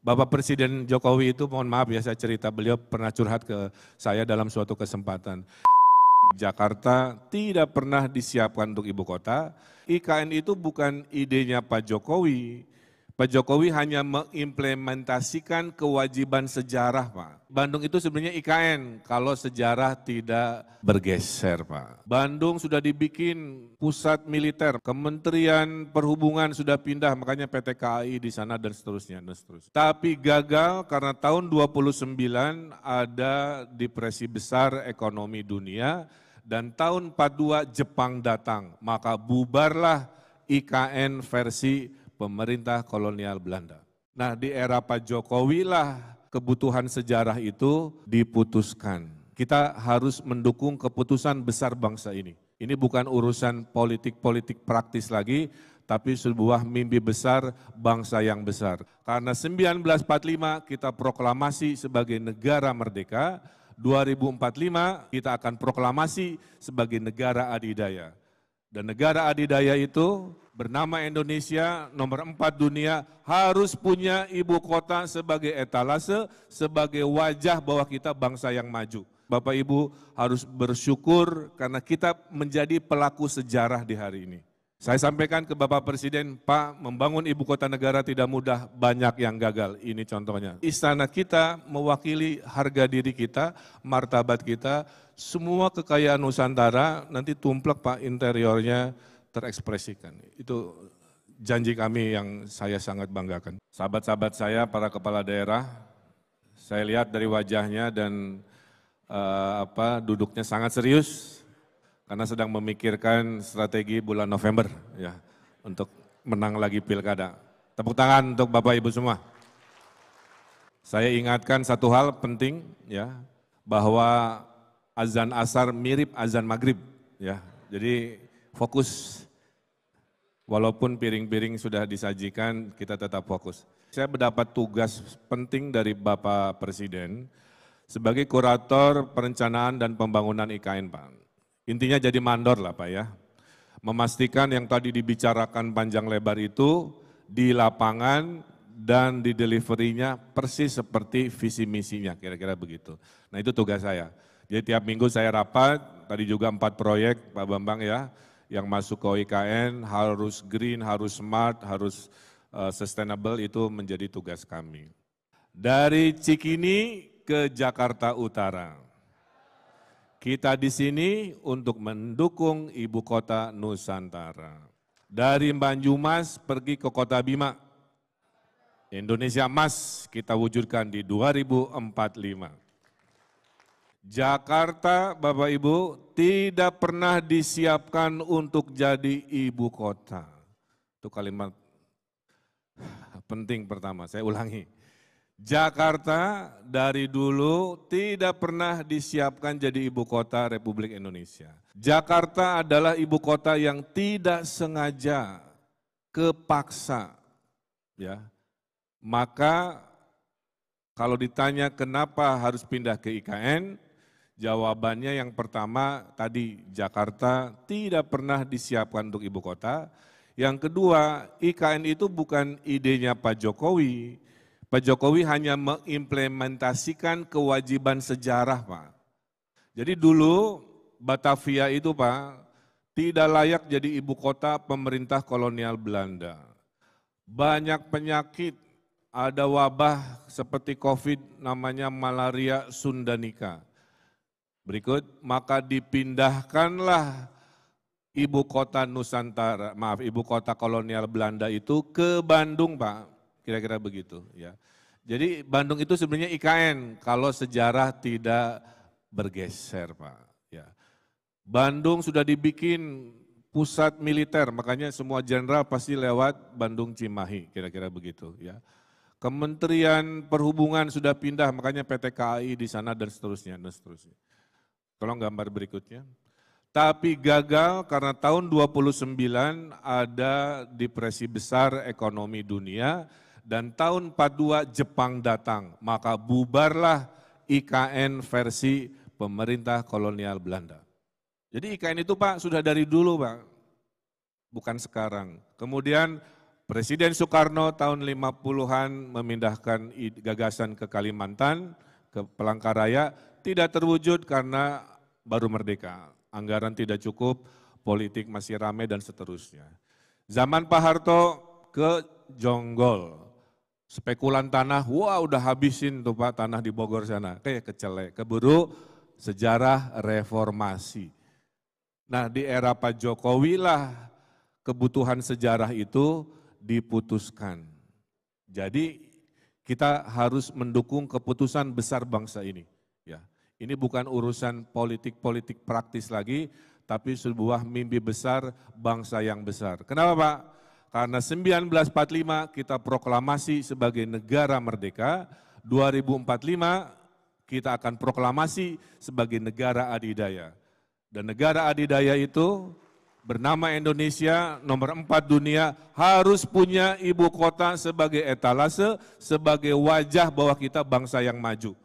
Bapak Presiden Jokowi itu mohon maaf ya saya cerita beliau pernah curhat ke saya dalam suatu kesempatan. Jakarta tidak pernah disiapkan untuk ibu kota. IKN itu bukan idenya Pak Jokowi, Pak Jokowi hanya mengimplementasikan kewajiban sejarah, Pak. Bandung itu sebenarnya IKN kalau sejarah tidak bergeser, Pak. Bandung sudah dibikin pusat militer, Kementerian Perhubungan sudah pindah, makanya PT KAI di sana dan seterusnya dan seterusnya. Tapi gagal karena tahun 29 ada depresi besar ekonomi dunia dan tahun 42 Jepang datang, maka bubarlah IKN versi pemerintah kolonial Belanda. Nah di era Pak Jokowi lah kebutuhan sejarah itu diputuskan. Kita harus mendukung keputusan besar bangsa ini. Ini bukan urusan politik-politik praktis lagi, tapi sebuah mimpi besar bangsa yang besar. Karena 1945 kita proklamasi sebagai negara merdeka, 2045 kita akan proklamasi sebagai negara adidaya. Dan negara adidaya itu bernama Indonesia, nomor empat dunia, harus punya ibu kota sebagai etalase, sebagai wajah bahwa kita bangsa yang maju. Bapak Ibu harus bersyukur karena kita menjadi pelaku sejarah di hari ini. Saya sampaikan ke Bapak Presiden, Pak, membangun ibu kota negara tidak mudah, banyak yang gagal. Ini contohnya. Istana kita mewakili harga diri kita, martabat kita, semua kekayaan Nusantara, nanti tumplek Pak interiornya, terekspresikan. Itu janji kami yang saya sangat banggakan. Sahabat-sahabat saya, para kepala daerah, saya lihat dari wajahnya dan uh, apa duduknya sangat serius karena sedang memikirkan strategi bulan November ya untuk menang lagi pilkada. Tepuk tangan untuk Bapak Ibu semua. Saya ingatkan satu hal penting ya bahwa azan asar mirip azan maghrib ya. Jadi fokus. Walaupun piring-piring sudah disajikan, kita tetap fokus. Saya mendapat tugas penting dari Bapak Presiden sebagai kurator perencanaan dan pembangunan IKN, Pak. Intinya jadi mandor lah, Pak ya. Memastikan yang tadi dibicarakan panjang lebar itu di lapangan dan di deliverynya persis seperti visi misinya, kira-kira begitu. Nah itu tugas saya. Jadi tiap minggu saya rapat, tadi juga empat proyek Pak Bambang ya, yang masuk ke OIKN harus green, harus smart, harus eh, sustainable itu menjadi tugas kami. Dari Cikini ke Jakarta Utara. Kita di sini untuk mendukung ibu kota Nusantara. Dari Banjumas pergi ke Kota Bima. Indonesia emas kita wujudkan di 2045. Jakarta, Bapak Ibu, tidak pernah disiapkan untuk jadi ibu kota. Itu kalimat penting pertama, saya ulangi. Jakarta dari dulu tidak pernah disiapkan jadi ibu kota Republik Indonesia. Jakarta adalah ibu kota yang tidak sengaja kepaksa ya. Maka kalau ditanya kenapa harus pindah ke IKN, Jawabannya yang pertama tadi Jakarta tidak pernah disiapkan untuk ibu kota. Yang kedua, IKN itu bukan idenya Pak Jokowi. Pak Jokowi hanya mengimplementasikan kewajiban sejarah, Pak. Jadi dulu Batavia itu, Pak, tidak layak jadi ibu kota pemerintah kolonial Belanda. Banyak penyakit, ada wabah seperti COVID namanya malaria Sundanika Berikut, maka dipindahkanlah ibu kota Nusantara, maaf, ibu kota kolonial Belanda itu ke Bandung, Pak. Kira-kira begitu, ya. Jadi Bandung itu sebenarnya IKN kalau sejarah tidak bergeser, Pak. Ya. Bandung sudah dibikin pusat militer, makanya semua jenderal pasti lewat Bandung Cimahi, kira-kira begitu, ya. Kementerian Perhubungan sudah pindah, makanya PT KAI di sana dan seterusnya dan seterusnya. Tolong gambar berikutnya. Tapi gagal karena tahun 29 ada depresi besar ekonomi dunia dan tahun 42 Jepang datang, maka bubarlah IKN versi pemerintah kolonial Belanda. Jadi IKN itu Pak sudah dari dulu Pak, bukan sekarang. Kemudian Presiden Soekarno tahun 50-an memindahkan gagasan ke Kalimantan, ke Pelangkaraya, tidak terwujud karena baru merdeka. Anggaran tidak cukup, politik masih ramai dan seterusnya. Zaman Pak Harto ke Jonggol, spekulan tanah, wah udah habisin tuh Pak tanah di Bogor sana. Kayak kecelek, keburu sejarah reformasi. Nah di era Pak Jokowi lah kebutuhan sejarah itu diputuskan. Jadi kita harus mendukung keputusan besar bangsa ini. Ya. Ini bukan urusan politik-politik praktis lagi, tapi sebuah mimpi besar bangsa yang besar. Kenapa Pak? Karena 1945 kita proklamasi sebagai negara merdeka, 2045 kita akan proklamasi sebagai negara adidaya. Dan negara adidaya itu bernama Indonesia, nomor empat dunia, harus punya ibu kota sebagai etalase, sebagai wajah bahwa kita bangsa yang maju.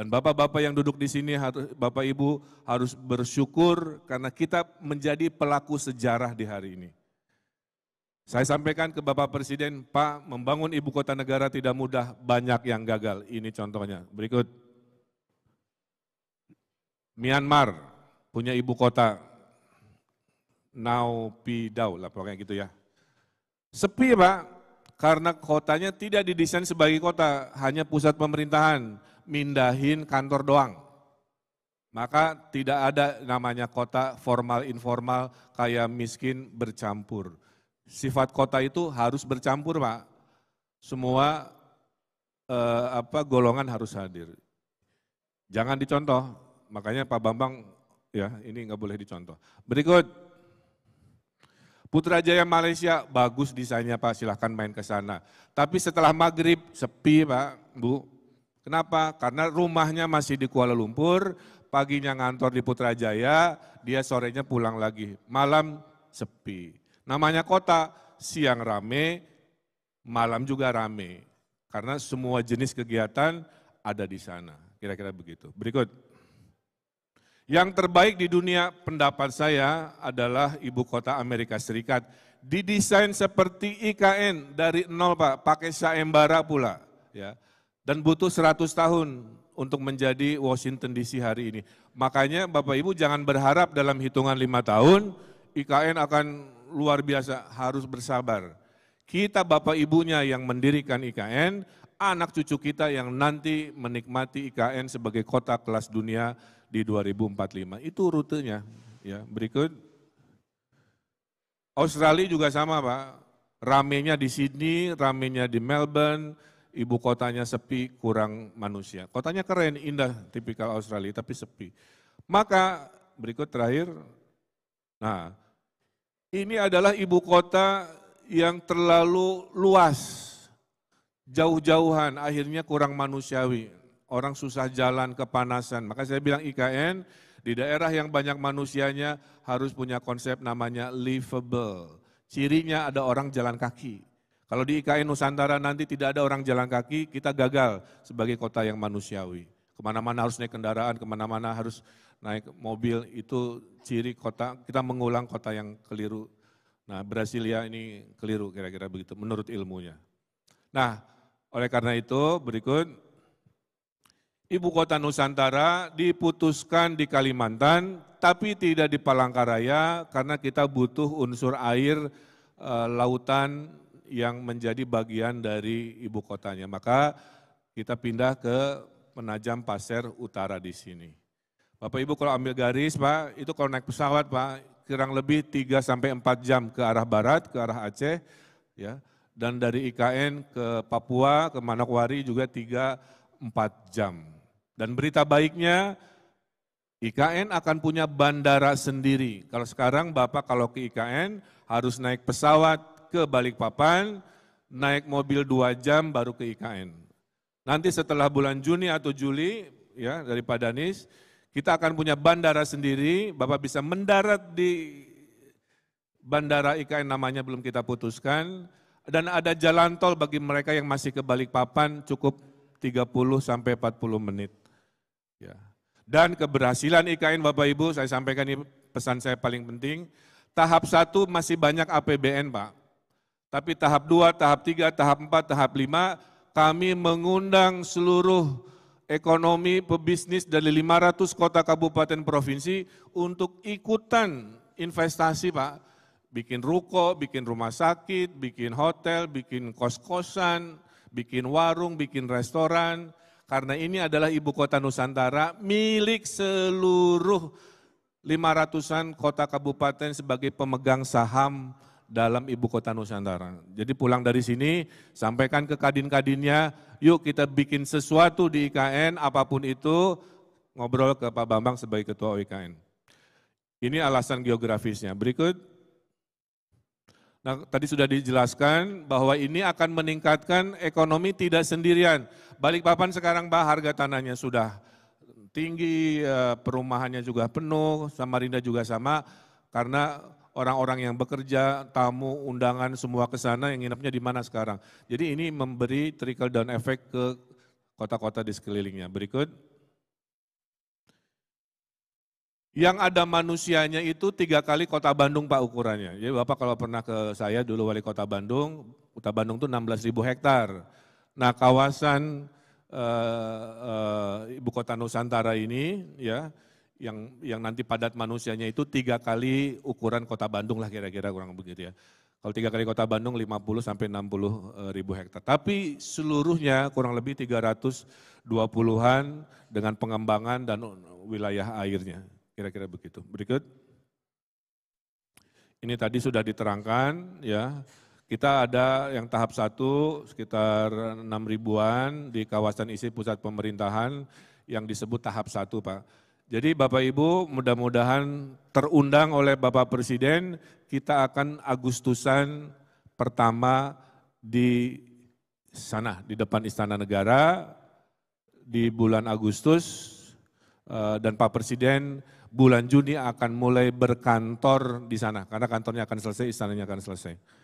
Dan bapak-bapak yang duduk di sini, bapak ibu harus bersyukur karena kita menjadi pelaku sejarah di hari ini. Saya sampaikan ke Bapak Presiden, Pak, membangun ibu kota negara tidak mudah, banyak yang gagal. Ini contohnya. Berikut. Myanmar punya ibu kota Nau Pidau lah pokoknya gitu ya. Sepi Pak, karena kotanya tidak didesain sebagai kota, hanya pusat pemerintahan mindahin kantor doang. Maka tidak ada namanya kota formal informal kayak miskin bercampur. Sifat kota itu harus bercampur, Pak. Semua eh, apa golongan harus hadir. Jangan dicontoh. Makanya Pak Bambang ya, ini nggak boleh dicontoh. Berikut Putra Jaya Malaysia bagus desainnya Pak, silahkan main ke sana. Tapi setelah maghrib sepi Pak, Bu, Kenapa? Karena rumahnya masih di Kuala Lumpur, paginya ngantor di Putrajaya, dia sorenya pulang lagi. Malam sepi. Namanya kota, siang rame, malam juga rame. Karena semua jenis kegiatan ada di sana. Kira-kira begitu. Berikut. Yang terbaik di dunia pendapat saya adalah ibu kota Amerika Serikat. Didesain seperti IKN dari nol Pak, pakai saembara pula. Ya dan butuh 100 tahun untuk menjadi Washington DC hari ini. Makanya Bapak Ibu jangan berharap dalam hitungan lima tahun IKN akan luar biasa, harus bersabar. Kita Bapak Ibunya yang mendirikan IKN, anak cucu kita yang nanti menikmati IKN sebagai kota kelas dunia di 2045. Itu rutenya. Ya, berikut. Australia juga sama Pak, ramenya di Sydney, ramenya di Melbourne, ibu kotanya sepi, kurang manusia. Kotanya keren, indah, tipikal Australia, tapi sepi. Maka berikut terakhir, nah ini adalah ibu kota yang terlalu luas, jauh-jauhan, akhirnya kurang manusiawi. Orang susah jalan, kepanasan. Maka saya bilang IKN, di daerah yang banyak manusianya harus punya konsep namanya livable. Cirinya ada orang jalan kaki. Kalau di IKN Nusantara nanti tidak ada orang jalan kaki, kita gagal sebagai kota yang manusiawi. Kemana-mana harus naik kendaraan, kemana-mana harus naik mobil, itu ciri kota, kita mengulang kota yang keliru. Nah, Brasilia ini keliru kira-kira begitu, menurut ilmunya. Nah, oleh karena itu berikut, Ibu kota Nusantara diputuskan di Kalimantan, tapi tidak di Palangkaraya karena kita butuh unsur air, e, lautan, yang menjadi bagian dari ibu kotanya. Maka kita pindah ke Penajam Pasir Utara di sini. Bapak Ibu kalau ambil garis Pak, itu kalau naik pesawat Pak, kurang lebih 3 sampai 4 jam ke arah barat, ke arah Aceh, ya. Dan dari IKN ke Papua, ke Manokwari juga 3 4 jam. Dan berita baiknya IKN akan punya bandara sendiri. Kalau sekarang Bapak kalau ke IKN harus naik pesawat ke Balikpapan, naik mobil dua jam baru ke IKN. Nanti setelah bulan Juni atau Juli ya dari Pak Danis kita akan punya bandara sendiri, Bapak bisa mendarat di bandara IKN namanya belum kita putuskan, dan ada jalan tol bagi mereka yang masih ke Balikpapan cukup 30 sampai 40 menit. Ya. Dan keberhasilan IKN Bapak Ibu, saya sampaikan ini pesan saya paling penting, tahap satu masih banyak APBN Pak. Tapi tahap 2, tahap 3, tahap 4, tahap 5, kami mengundang seluruh ekonomi, pebisnis dari 500 kota kabupaten provinsi untuk ikutan investasi Pak. Bikin ruko, bikin rumah sakit, bikin hotel, bikin kos-kosan, bikin warung, bikin restoran. Karena ini adalah ibu kota Nusantara milik seluruh 500-an kota kabupaten sebagai pemegang saham dalam ibu kota Nusantara. Jadi pulang dari sini, sampaikan ke kadin-kadinnya, yuk kita bikin sesuatu di IKN, apapun itu, ngobrol ke Pak Bambang sebagai Ketua IKN. Ini alasan geografisnya. Berikut. Nah, tadi sudah dijelaskan bahwa ini akan meningkatkan ekonomi tidak sendirian. Balikpapan sekarang bah harga tanahnya sudah tinggi, eh, perumahannya juga penuh, Samarinda juga sama, karena orang-orang yang bekerja, tamu, undangan semua ke sana yang nginepnya di mana sekarang. Jadi ini memberi trickle down effect ke kota-kota di sekelilingnya. Berikut. Yang ada manusianya itu tiga kali kota Bandung Pak ukurannya. Jadi Bapak kalau pernah ke saya dulu wali kota Bandung, kota Bandung itu 16 ribu hektar. Nah kawasan uh, uh, ibu kota Nusantara ini ya yang yang nanti padat manusianya itu tiga kali ukuran kota Bandung lah kira-kira kurang begitu ya. Kalau tiga kali kota Bandung 50 sampai 60 eh, ribu hektar. Tapi seluruhnya kurang lebih 320-an dengan pengembangan dan eh, wilayah airnya. Kira-kira begitu. Berikut. Ini tadi sudah diterangkan ya. Kita ada yang tahap satu sekitar 6 ribuan di kawasan isi pusat pemerintahan yang disebut tahap satu Pak jadi Bapak Ibu mudah-mudahan terundang oleh Bapak Presiden kita akan Agustusan pertama di sana di depan Istana Negara di bulan Agustus eh, dan Pak Presiden bulan Juni akan mulai berkantor di sana karena kantornya akan selesai, istananya akan selesai.